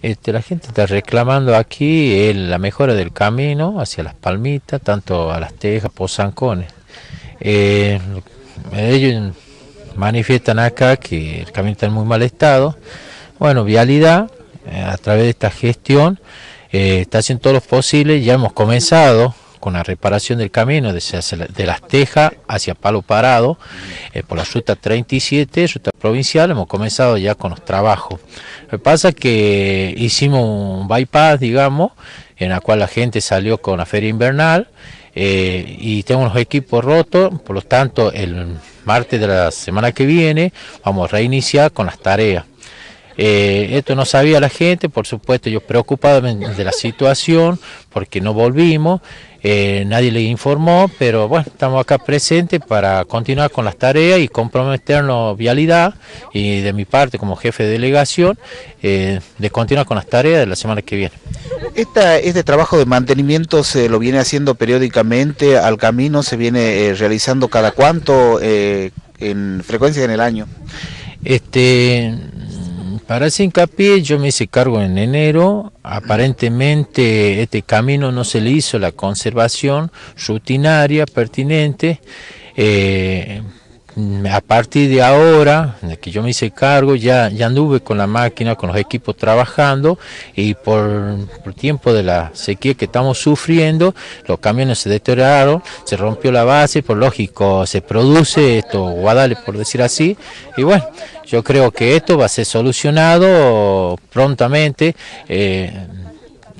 Este, la gente está reclamando aquí eh, la mejora del camino hacia las palmitas, tanto a las tejas, pozancones. Eh, ellos manifiestan acá que el camino está en muy mal estado. Bueno, Vialidad, eh, a través de esta gestión, eh, está haciendo todo lo posible, ya hemos comenzado con la reparación del camino de, Las Tejas hacia Palo Parado, eh, por la ruta 37, ruta provincial, hemos comenzado ya con los trabajos. Lo que pasa es que hicimos un bypass, digamos, en la cual la gente salió con la feria invernal eh, y tenemos los equipos rotos, por lo tanto el martes de la semana que viene vamos a reiniciar con las tareas. Eh, esto no sabía la gente, por supuesto, yo preocupado de la situación, porque no volvimos, eh, nadie le informó, pero bueno, estamos acá presentes para continuar con las tareas y comprometernos vialidad y de mi parte como jefe de delegación eh, de continuar con las tareas de la semana que viene. Esta, este trabajo de mantenimiento se lo viene haciendo periódicamente al camino, se viene realizando cada cuánto en frecuencia en el año. Este, para hincapié yo me hice cargo en enero, aparentemente este camino no se le hizo la conservación rutinaria pertinente. Eh, Mm, a partir de ahora, que yo me hice cargo, ya, ya anduve con la máquina, con los equipos trabajando y por, el tiempo de la sequía que estamos sufriendo, los camiones se deterioraron, se rompió la base, por lógico se produce esto, guadale por decir así, y bueno, yo creo que esto va a ser solucionado prontamente. Eh,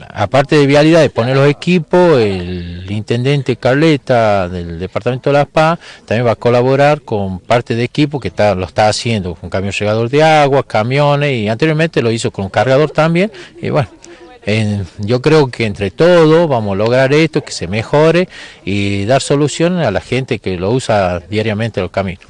aparte de vialidad, de poner los equipos, el intendente Carleta del departamento de La Paz también va a colaborar con parte de equipo que lo está haciendo con camión llegador de agua, camiones y anteriormente lo hizo con un cargador también. Y bueno, yo creo que entre todos vamos a lograr esto, que se mejore y dar soluciones a la gente que lo usa diariamente los caminos.